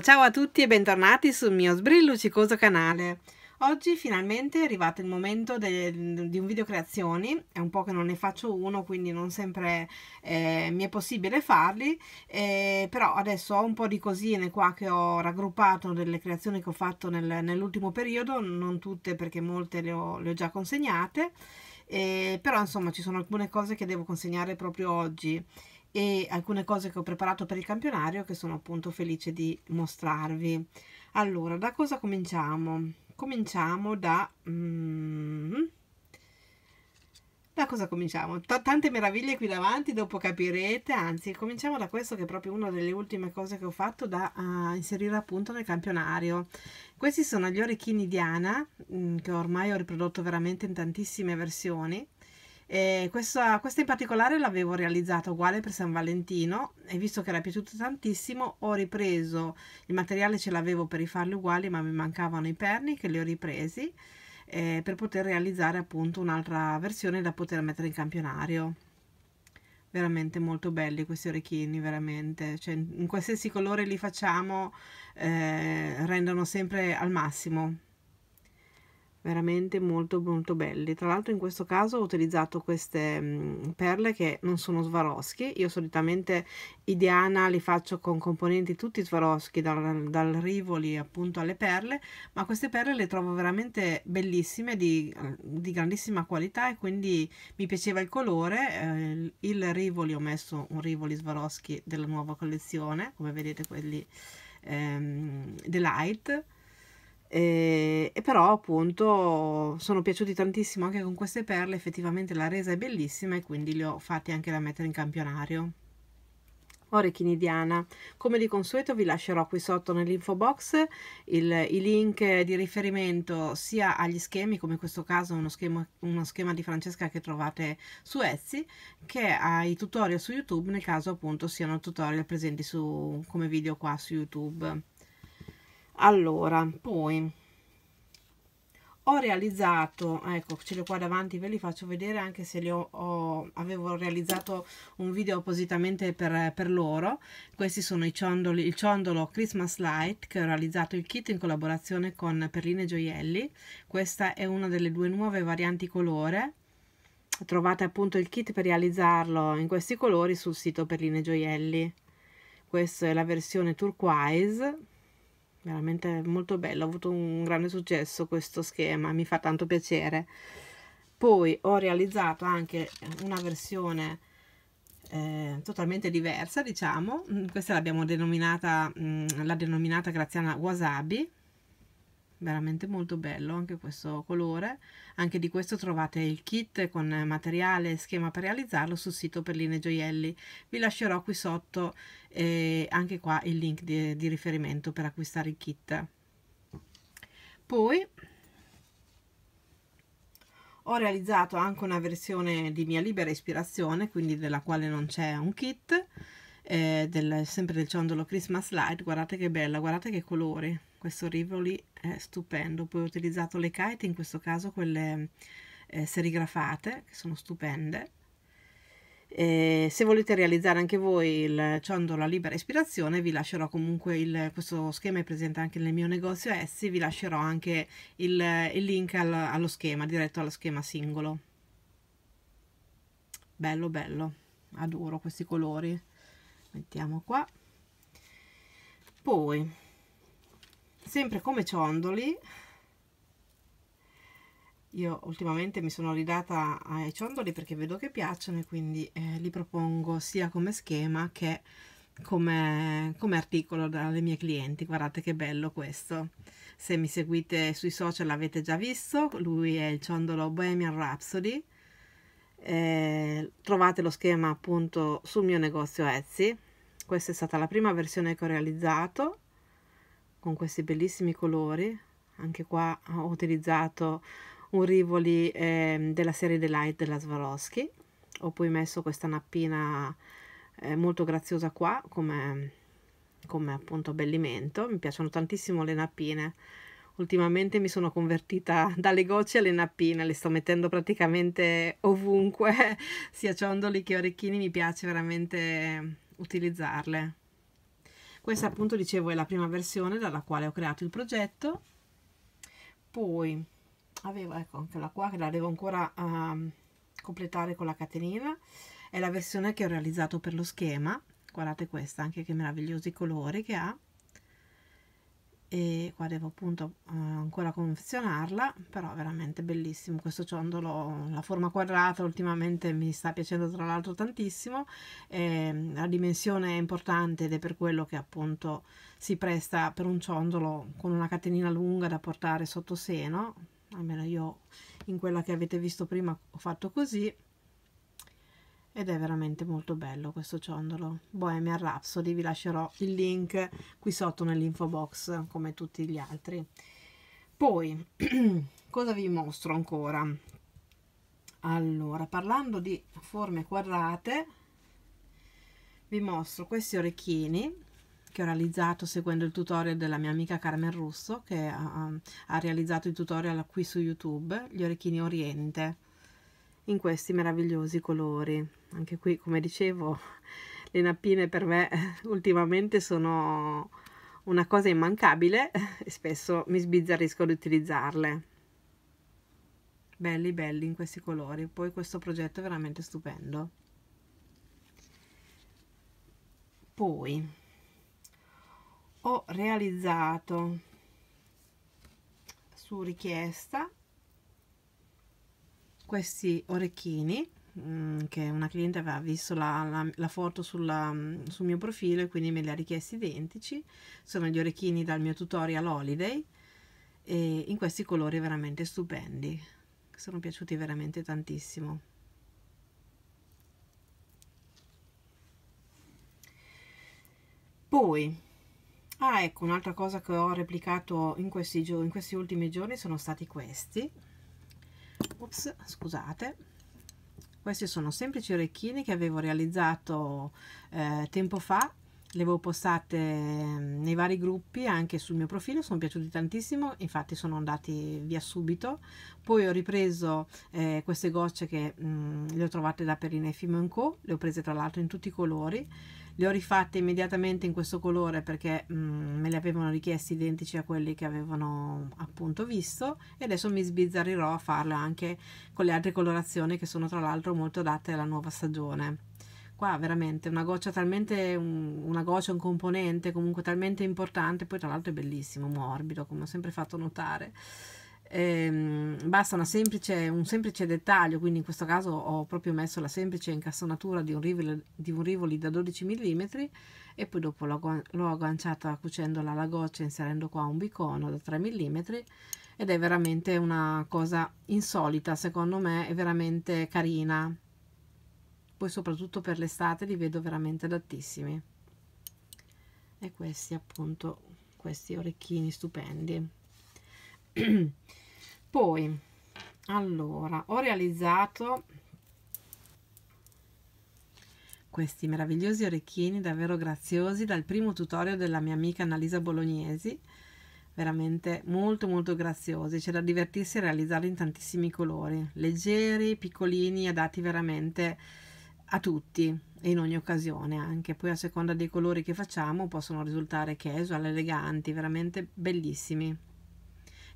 Ciao, a tutti e bentornati sul mio sbrillucicoso canale. Oggi finalmente è arrivato il momento del, di un video creazioni, è un po' che non ne faccio uno quindi non sempre eh, mi è possibile farli, eh, però adesso ho un po' di cosine qua che ho raggruppato delle creazioni che ho fatto nel, nell'ultimo periodo, non tutte perché molte le ho, le ho già consegnate, eh, però insomma ci sono alcune cose che devo consegnare proprio oggi e alcune cose che ho preparato per il campionario che sono appunto felice di mostrarvi. Allora, da cosa cominciamo? Cominciamo da... Mm, da cosa cominciamo? T tante meraviglie qui davanti, dopo capirete, anzi cominciamo da questo che è proprio una delle ultime cose che ho fatto da uh, inserire appunto nel campionario. Questi sono gli orecchini Diana, mh, mm, che ormai ho riprodotto veramente in tantissime versioni, e questa, questa in particolare l'avevo realizzata uguale per San Valentino e visto che era piaciuto tantissimo ho ripreso il materiale ce l'avevo per rifarli uguali ma mi mancavano i perni che li ho ripresi eh, per poter realizzare appunto un'altra versione da poter mettere in campionario veramente molto belli questi orecchini veramente cioè, in qualsiasi colore li facciamo eh, rendono sempre al massimo veramente molto molto belli tra l'altro in questo caso ho utilizzato queste mm, perle che non sono Swarovski io solitamente i Diana li faccio con componenti tutti Swarovski dal, dal Rivoli appunto alle perle ma queste perle le trovo veramente bellissime di, di grandissima qualità e quindi mi piaceva il colore eh, il Rivoli ho messo un Rivoli Swarovski della nuova collezione come vedete quelli ehm, The Light e, e, però appunto sono piaciuti tantissimo anche con queste perle, effettivamente la resa è bellissima e quindi li ho fatti anche da mettere in campionario. Orecchini Diana, come di consueto vi lascerò qui sotto nell'info box il, i link di riferimento sia agli schemi, come in questo caso uno schema, uno schema di Francesca che trovate su Etsy, che ai tutorial su YouTube nel caso appunto siano tutorial presenti su, come video qua su YouTube allora poi ho realizzato ecco ce li ho qua davanti ve li faccio vedere anche se li ho, ho avevo realizzato un video appositamente per, per loro questi sono i ciondoli il ciondolo christmas light che ho realizzato il kit in collaborazione con perline gioielli questa è una delle due nuove varianti colore trovate appunto il kit per realizzarlo in questi colori sul sito perline gioielli questa è la versione turquoise veramente molto bello, ha avuto un grande successo questo schema, mi fa tanto piacere. Poi ho realizzato anche una versione eh, totalmente diversa, diciamo, mm, questa l'abbiamo denominata, mm, l'ha denominata Graziana Wasabi, veramente molto bello anche questo colore anche di questo trovate il kit con materiale e schema per realizzarlo sul sito Perline Gioielli vi lascerò qui sotto eh, anche qua il link di, di riferimento per acquistare il kit poi ho realizzato anche una versione di mia libera ispirazione quindi della quale non c'è un kit eh, del, sempre del ciondolo Christmas Light guardate che bella, guardate che colori questo Rivoli è stupendo. Poi ho utilizzato le kite, in questo caso quelle eh, serigrafate, che sono stupende. E se volete realizzare anche voi il ciondolo a libera ispirazione, vi lascerò comunque il, questo schema è presente anche nel mio negozio Essi, vi lascerò anche il, il link al, allo schema, diretto allo schema singolo. Bello bello, adoro questi colori. Mettiamo qua. Poi sempre come ciondoli io ultimamente mi sono ridata ai ciondoli perché vedo che piacciono e quindi eh, li propongo sia come schema che come, come articolo dalle mie clienti guardate che bello questo se mi seguite sui social l'avete già visto lui è il ciondolo Bohemian Rhapsody eh, trovate lo schema appunto sul mio negozio Etsy questa è stata la prima versione che ho realizzato con questi bellissimi colori anche qua ho utilizzato un rivoli eh, della serie Delight della Swarovski ho poi messo questa nappina eh, molto graziosa qua come, come appunto abbellimento mi piacciono tantissimo le nappine ultimamente mi sono convertita dalle gocce alle nappine, le sto mettendo praticamente ovunque, sia ciondoli che orecchini, mi piace veramente utilizzarle. Questa appunto dicevo è la prima versione dalla quale ho creato il progetto. Poi avevo, ecco anche la qua che la devo ancora um, completare con la catenina. È la versione che ho realizzato per lo schema. Guardate questa, anche che meravigliosi colori che ha e qua devo appunto eh, ancora confezionarla però veramente bellissimo questo ciondolo la forma quadrata ultimamente mi sta piacendo tra l'altro tantissimo eh, la dimensione è importante ed è per quello che appunto si presta per un ciondolo con una catenina lunga da portare sotto seno almeno io in quella che avete visto prima ho fatto così ed è veramente molto bello questo ciondolo Bohemian Rhapsody vi lascerò il link qui sotto nell'info box come tutti gli altri poi cosa vi mostro ancora allora parlando di forme quadrate vi mostro questi orecchini che ho realizzato seguendo il tutorial della mia amica Carmen Russo che ha, ha realizzato il tutorial qui su YouTube gli orecchini Oriente in questi meravigliosi colori anche qui come dicevo le nappine per me ultimamente sono una cosa immancabile e spesso mi sbizzarrisco ad utilizzarle belli belli in questi colori poi questo progetto è veramente stupendo poi ho realizzato su richiesta questi orecchini mm, che una cliente aveva visto la, la, la foto sulla, mm, sul mio profilo e quindi me li ha richiesti identici sono gli orecchini dal mio tutorial holiday e in questi colori veramente stupendi sono piaciuti veramente tantissimo poi ah ecco un'altra cosa che ho replicato in questi, in questi ultimi giorni sono stati questi ups, scusate questi sono semplici orecchini che avevo realizzato eh, tempo fa le avevo postate mm, nei vari gruppi anche sul mio profilo sono piaciuti tantissimo infatti sono andati via subito poi ho ripreso eh, queste gocce che mh, mm, le ho trovate da Perina e Fimo Co le ho prese tra l'altro in tutti i colori le ho rifatte immediatamente in questo colore perché mh, mm, me le avevano richieste identici a quelli che avevano appunto visto e adesso mi sbizzarrirò a farle anche con le altre colorazioni che sono tra l'altro molto adatte alla nuova stagione qua veramente una goccia talmente un, una goccia un componente comunque talmente importante poi tra l'altro è bellissimo morbido come ho sempre fatto notare ehm, basta semplice, un semplice dettaglio, quindi in questo caso ho proprio messo la semplice incassonatura di un rivoli, di un rivoli da 12 mm e poi dopo l'ho agganciata cucendola alla goccia inserendo qua un bicono da 3 mm ed è veramente una cosa insolita secondo me è veramente carina poi soprattutto per l'estate li vedo veramente adattissimi e questi appunto questi orecchini stupendi poi allora ho realizzato questi meravigliosi orecchini davvero graziosi dal primo tutorial della mia amica Annalisa Bolognesi veramente molto molto graziosi c'è da divertirsi a realizzarli in tantissimi colori leggeri, piccolini adatti veramente a tutti e in ogni occasione anche poi a seconda dei colori che facciamo possono risultare casual, eleganti veramente bellissimi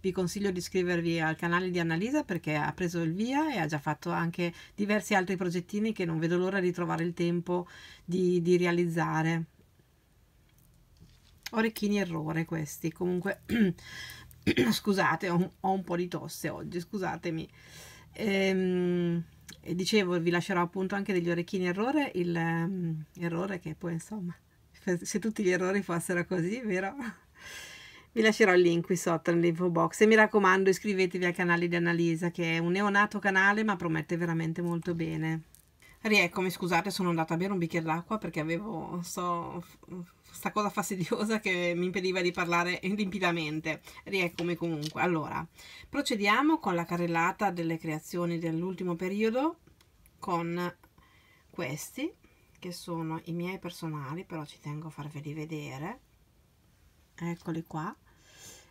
vi consiglio di iscrivervi al canale di Annalisa perché ha preso il via e ha già fatto anche diversi altri progettini che non vedo l'ora di trovare il tempo di, di realizzare. Orecchini errore questi, comunque scusate, ho un, ho un, po' di tosse oggi, scusatemi. Ehm, e dicevo, vi lascerò appunto anche degli orecchini errore, il um, errore che poi insomma, se tutti gli errori fossero così, vero? Vi lascerò il link qui sotto nell'info box e mi raccomando iscrivetevi al canale di Annalisa che è un neonato canale ma promette veramente molto bene. Rieccomi, scusate, sono andata a bere un bicchiere d'acqua perché avevo so, cosa fastidiosa che mi impediva di parlare limpidamente. Rieccomi comunque. Allora, procediamo con la carrellata delle creazioni dell'ultimo periodo con questi che sono i miei personali, però ci tengo a farveli vedere. Eccoli qua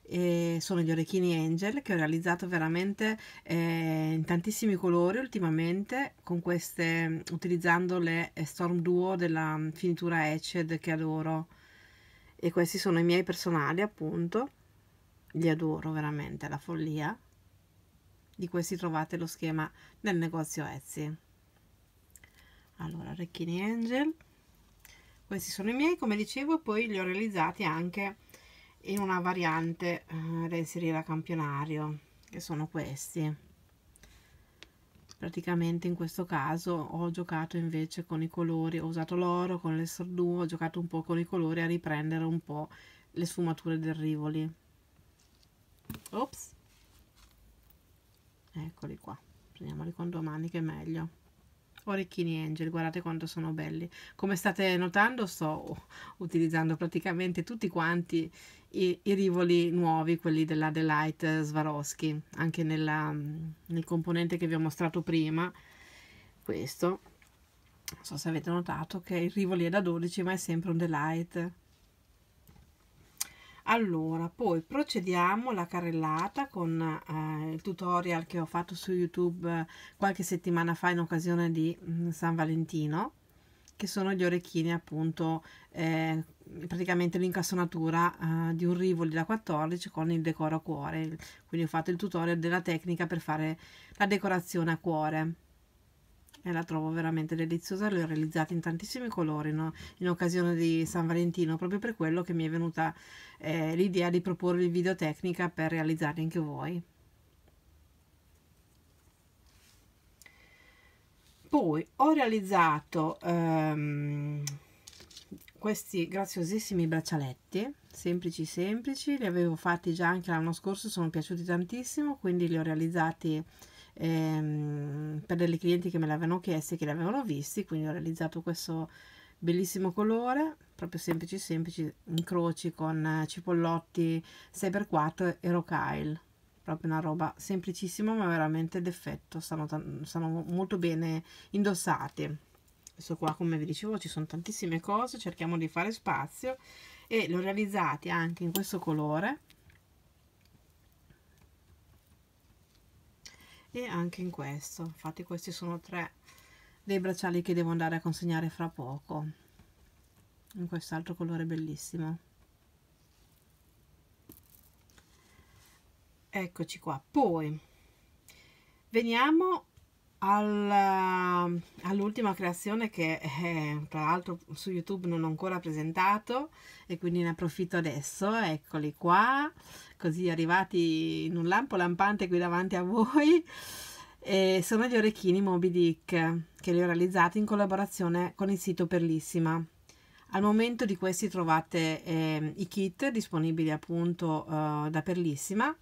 e sono gli orecchini Angel che ho realizzato veramente eh, in tantissimi colori ultimamente con queste utilizzando le eh, Storm Duo della mm, finitura Etched che adoro e questi sono i miei personali appunto li adoro veramente la follia di questi trovate lo schema nel negozio Etsy allora orecchini Angel questi sono i miei come dicevo poi li ho realizzati anche in una variante eh, da inserire a campionario che sono questi praticamente in questo caso ho giocato invece con i colori ho usato l'oro con l'esserdu ho giocato un po' con i colori a riprendere un po' le sfumature del rivoli ops eccoli qua prendiamoli con domani che è meglio orecchini angel guardate quanto sono belli come state notando sto utilizzando praticamente tutti quanti i, i rivoli nuovi quelli della Delight Swarovski anche nella, nel componente che vi ho mostrato prima questo non so se avete notato che il rivoli è da 12 ma è sempre un Delight allora poi procediamo la carrellata con eh, il tutorial che ho fatto su youtube eh, qualche settimana fa in occasione di mm, san valentino che sono gli orecchini appunto eh, praticamente l'incassonatura eh, di un rivoli da 14 con il decoro a cuore quindi ho fatto il tutorial della tecnica per fare la decorazione a cuore e la trovo veramente deliziosa, l'ho realizzata in tantissimi colori no? in occasione di San Valentino, proprio per quello che mi è venuta eh, l'idea di proporvi videotecnica per realizzarli anche voi. Poi ho realizzato ehm, questi graziosissimi braccialetti, semplici semplici, li avevo fatti già anche l'anno scorso, sono piaciuti tantissimo, quindi li ho realizzati ehm, per delle clienti che me l'avevano chiesto e che l'avevano visti quindi ho realizzato questo bellissimo colore proprio semplici semplici incroci con eh, cipollotti 6x4 e rocaille proprio una roba semplicissima ma veramente d'effetto stanno, stanno molto bene indossati questo qua come vi dicevo ci sono tantissime cose cerchiamo di fare spazio e l'ho realizzati anche in questo colore e anche in questo infatti questi sono tre dei bracciali che devo andare a consegnare fra poco in quest'altro colore bellissimo eccoci qua poi veniamo eh, all'ultima creazione che eh, tra l'altro su youtube non ho ancora presentato e quindi ne approfitto adesso eccoli qua così arrivati in un lampo lampante qui davanti a voi e sono gli orecchini Moby Dick che li ho realizzati in collaborazione con il sito Perlissima al momento di questi trovate eh, i kit disponibili appunto eh, da Perlissima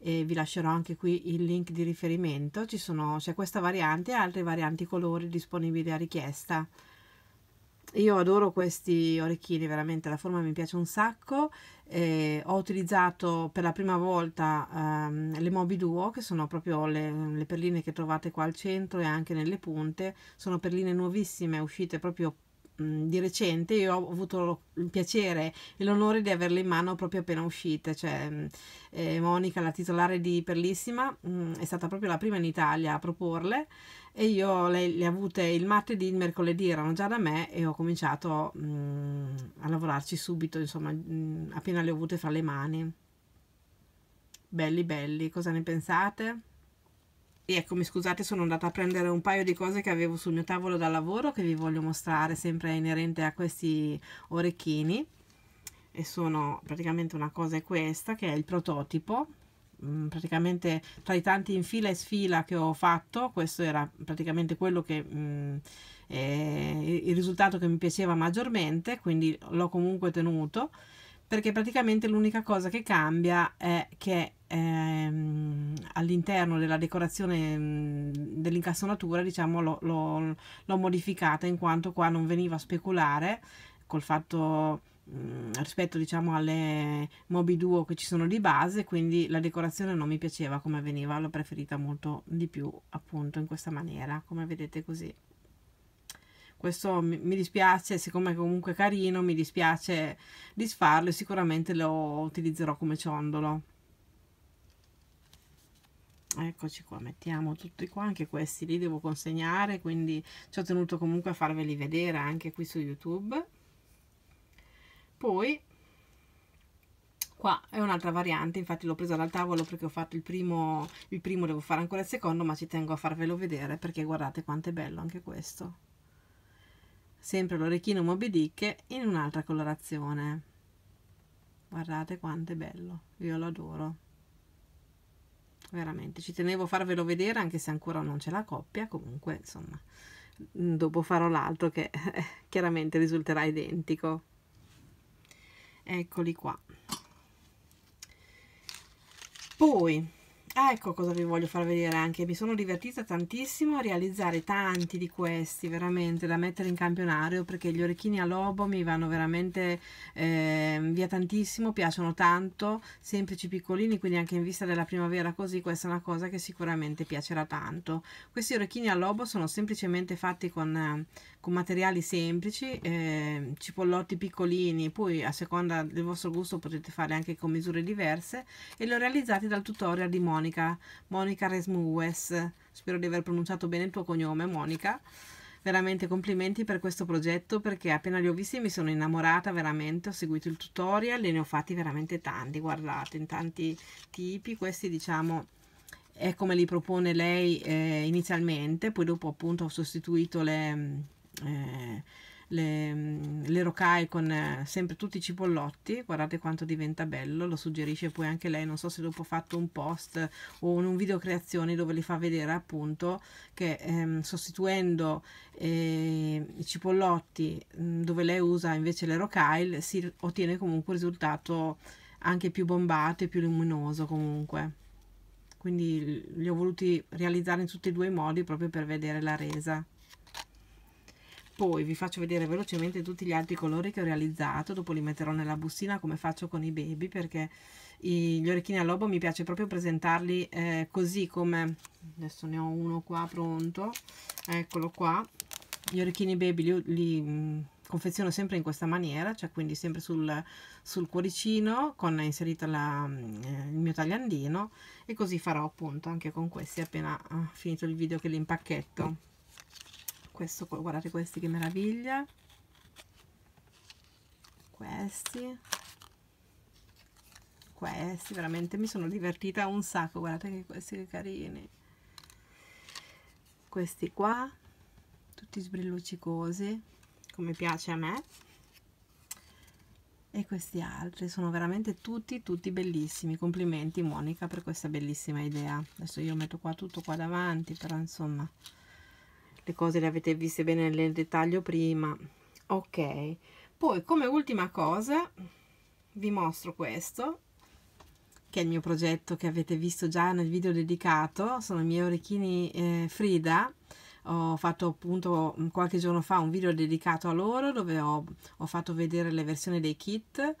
e vi lascerò anche qui il link di riferimento ci sono c'è questa variante e altre varianti colori disponibili a richiesta io adoro questi orecchini veramente la forma mi piace un sacco eh, ho utilizzato per la prima volta ehm, le Moby Duo che sono proprio le, le perline che trovate qua al centro e anche nelle punte sono perline nuovissime uscite proprio mh, di recente io ho avuto il piacere e l'onore di averle in mano proprio appena uscite, cioè eh, Monica, la titolare di Perlissima, mh, è stata proprio la prima in Italia a proporle e io le, le avute il martedì, il mercoledì erano già da me e ho cominciato a lavorarci subito, insomma, appena le ho avute fra le mani. Belli belli, cosa ne pensate? E eccomi scusate sono andata a prendere un paio di cose che avevo sul mio tavolo da lavoro che vi voglio mostrare sempre inerente a questi orecchini e sono praticamente una cosa è questa che è il prototipo mm, praticamente tra i tanti in fila e sfila che ho fatto questo era praticamente quello che mh, mm, eh, il risultato che mi piaceva maggiormente quindi l'ho comunque tenuto perché praticamente l'unica cosa che cambia è che ehm, all'interno della decorazione mhmm, dell'incassonatura diciamo l'ho modificata in quanto qua non veniva a speculare col fatto mh, mhmm, rispetto diciamo alle Moby Duo che ci sono di base quindi la decorazione non mi piaceva come veniva l'ho preferita molto di più appunto in questa maniera come vedete così questo mi, mi dispiace, siccome è comunque carino, mi dispiace disfarlo e sicuramente lo utilizzerò come ciondolo. Eccoci qua, mettiamo tutti qua, anche questi li devo consegnare, quindi ci ho tenuto comunque a farveli vedere anche qui su YouTube. Poi qua è un'altra variante infatti l'ho presa dal tavolo perché ho fatto il primo il primo devo fare ancora il secondo ma ci tengo a farvelo vedere perché guardate quanto è bello anche questo sempre l'orecchino Moby Dick in un'altra colorazione guardate quanto è bello io lo adoro veramente ci tenevo a farvelo vedere anche se ancora non c'è la coppia comunque insomma mm, dopo farò l'altro che eh, chiaramente risulterà identico eccoli qua poi ecco cosa vi voglio far vedere anche mi sono divertita tantissimo a realizzare tanti di questi veramente da mettere in campionario perché gli orecchini a lobo mi vanno veramente eh, via tantissimo piacciono tanto semplici piccolini quindi anche in vista della primavera così questa è una cosa che sicuramente piacerà tanto questi orecchini a lobo sono semplicemente fatti con, con materiali semplici eh, cipollotti piccolini poi a seconda del vostro gusto potete fare anche con misure diverse e li ho realizzati dal tutorial di Monica Monica, Monica Resmues, spero di aver pronunciato bene il tuo cognome Monica, veramente complimenti per questo progetto perché appena li ho visti mi sono innamorata veramente, ho seguito il tutorial e ne ho fatti veramente tanti, guardate, in tanti tipi, questi diciamo è come li propone lei eh, inizialmente, poi dopo appunto ho sostituito le... Mm, eh, le, mm, le rocaie con eh, sempre tutti i cipollotti, guardate quanto diventa bello, lo suggerisce poi anche lei, non so se dopo ha fatto un post o in un video creazione dove li fa vedere appunto che ehm, sostituendo eh, i cipollotti mh, mm, dove lei usa invece le rocaille si ottiene comunque un risultato anche più bombato e più luminoso comunque quindi li ho voluti realizzare in tutti e due i modi proprio per vedere la resa poi vi faccio vedere velocemente tutti gli altri colori che ho realizzato dopo li metterò nella bustina come faccio con i baby perché i, gli orecchini a lobo mi piace proprio presentarli eh, così come adesso ne ho uno qua pronto eccolo qua gli orecchini baby li, li mh, mm, confeziono sempre in questa maniera cioè quindi sempre sul, sul cuoricino con inserito la, eh, il mio tagliandino e così farò appunto anche con questi appena ah, finito il video che li impacchetto questo, guardate questi che meraviglia questi questi veramente mi sono divertita un sacco guardate che questi che carini questi qua tutti sbrilluccicosi come piace a me e questi altri sono veramente tutti tutti bellissimi complimenti Monica per questa bellissima idea adesso io metto qua tutto qua davanti però insomma le cose le avete viste bene nel dettaglio prima ok poi come ultima cosa vi mostro questo che è il mio progetto che avete visto già nel video dedicato sono i miei orecchini eh, Frida ho fatto appunto mm, qualche giorno fa un video dedicato a loro dove ho, ho fatto vedere le versioni dei kit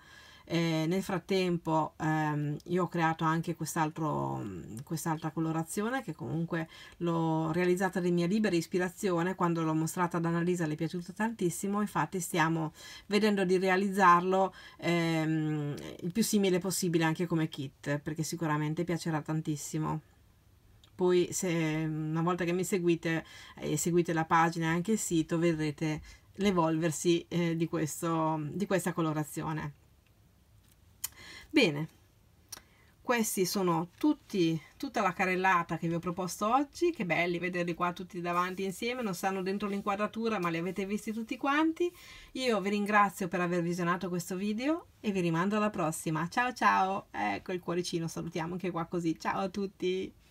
eh, nel frattempo ehm, io ho creato anche quest'altro mm, quest'altra colorazione che comunque l'ho realizzata di mia libera ispirazione quando l'ho mostrata ad Annalisa le è piaciuto tantissimo infatti stiamo vedendo di realizzarlo ehm, il più simile possibile anche come kit perché sicuramente piacerà tantissimo poi se una volta che mi seguite eh, e eh, seguite la pagina e anche il sito vedrete l'evolversi eh, di, questo, di questa colorazione. Bene, questi sono tutti, tutta la carellata che vi ho proposto oggi, che belli vederli qua tutti davanti insieme, non stanno dentro l'inquadratura ma li avete visti tutti quanti. Io vi ringrazio per aver visionato questo video e vi rimando alla prossima. Ciao ciao, ecco il cuoricino, salutiamo anche qua così, ciao a tutti!